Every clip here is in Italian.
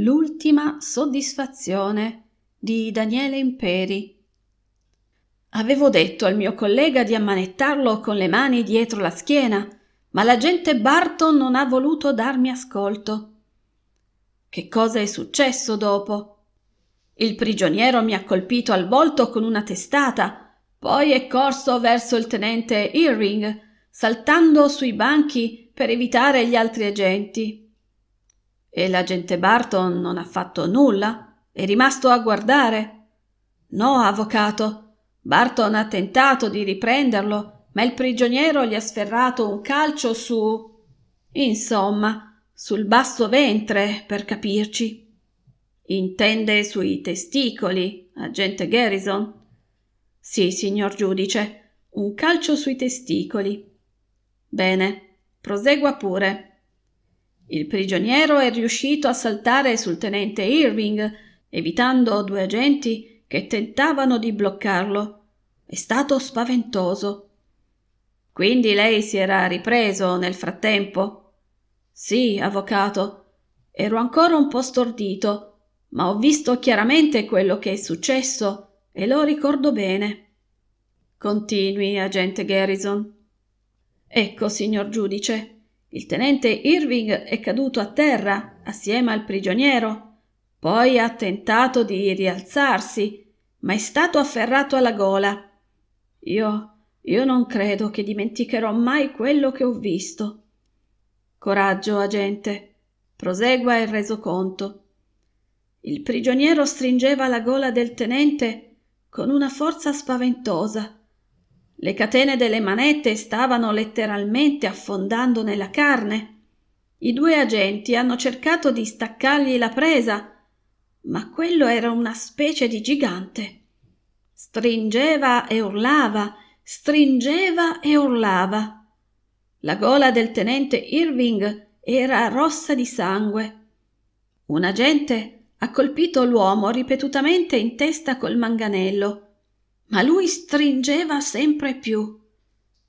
L'ultima soddisfazione di Daniele Imperi. Avevo detto al mio collega di ammanettarlo con le mani dietro la schiena, ma l'agente Barton non ha voluto darmi ascolto. Che cosa è successo dopo? Il prigioniero mi ha colpito al volto con una testata, poi è corso verso il tenente Earring, saltando sui banchi per evitare gli altri agenti. E l'agente Barton non ha fatto nulla? È rimasto a guardare? No, avvocato. Barton ha tentato di riprenderlo, ma il prigioniero gli ha sferrato un calcio su. insomma, sul basso ventre, per capirci. Intende sui testicoli, agente Garrison? Sì, signor giudice, un calcio sui testicoli. Bene, prosegua pure. Il prigioniero è riuscito a saltare sul tenente Irving, evitando due agenti che tentavano di bloccarlo. È stato spaventoso. Quindi lei si era ripreso nel frattempo? Sì, avvocato. Ero ancora un po' stordito, ma ho visto chiaramente quello che è successo e lo ricordo bene. Continui, agente Garrison. Ecco, signor giudice, il tenente Irving è caduto a terra assieme al prigioniero, poi ha tentato di rialzarsi, ma è stato afferrato alla gola. Io, io non credo che dimenticherò mai quello che ho visto. Coraggio, agente. Prosegua il resoconto. Il prigioniero stringeva la gola del tenente con una forza spaventosa le catene delle manette stavano letteralmente affondando nella carne. I due agenti hanno cercato di staccargli la presa, ma quello era una specie di gigante. Stringeva e urlava, stringeva e urlava. La gola del tenente Irving era rossa di sangue. Un agente ha colpito l'uomo ripetutamente in testa col manganello ma lui stringeva sempre più.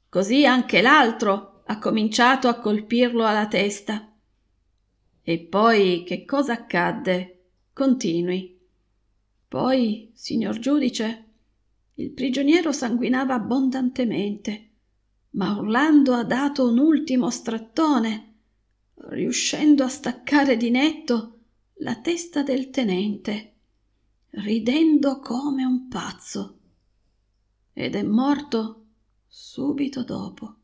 Così anche l'altro ha cominciato a colpirlo alla testa. E poi che cosa accadde? Continui. Poi, signor giudice, il prigioniero sanguinava abbondantemente, ma Orlando ha dato un ultimo strattone, riuscendo a staccare di netto la testa del tenente, ridendo come un pazzo ed è morto subito dopo.